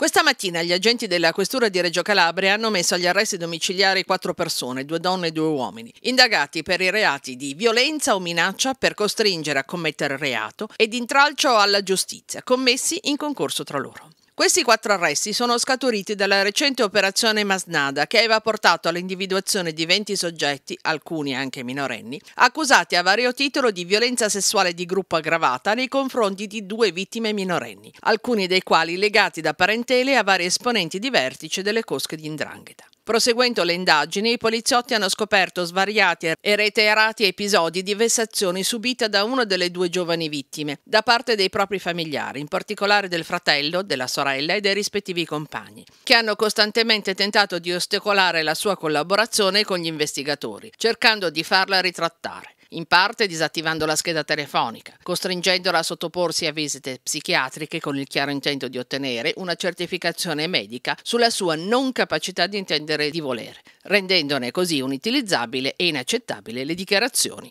Questa mattina gli agenti della Questura di Reggio Calabria hanno messo agli arresti domiciliari quattro persone, due donne e due uomini, indagati per i reati di violenza o minaccia per costringere a commettere reato ed intralcio alla giustizia, commessi in concorso tra loro. Questi quattro arresti sono scaturiti dalla recente operazione Masnada che aveva portato all'individuazione di 20 soggetti, alcuni anche minorenni, accusati a vario titolo di violenza sessuale di gruppo aggravata nei confronti di due vittime minorenni, alcuni dei quali legati da parentele a vari esponenti di vertice delle cosche di Indrangheta. Proseguendo le indagini, i poliziotti hanno scoperto svariati e reiterati episodi di vessazione subita da una delle due giovani vittime da parte dei propri familiari, in particolare del fratello, della sorella sorella e dei rispettivi compagni, che hanno costantemente tentato di ostacolare la sua collaborazione con gli investigatori, cercando di farla ritrattare in parte disattivando la scheda telefonica, costringendola a sottoporsi a visite psichiatriche con il chiaro intento di ottenere una certificazione medica sulla sua non capacità di intendere di volere, rendendone così inutilizzabile e inaccettabile le dichiarazioni.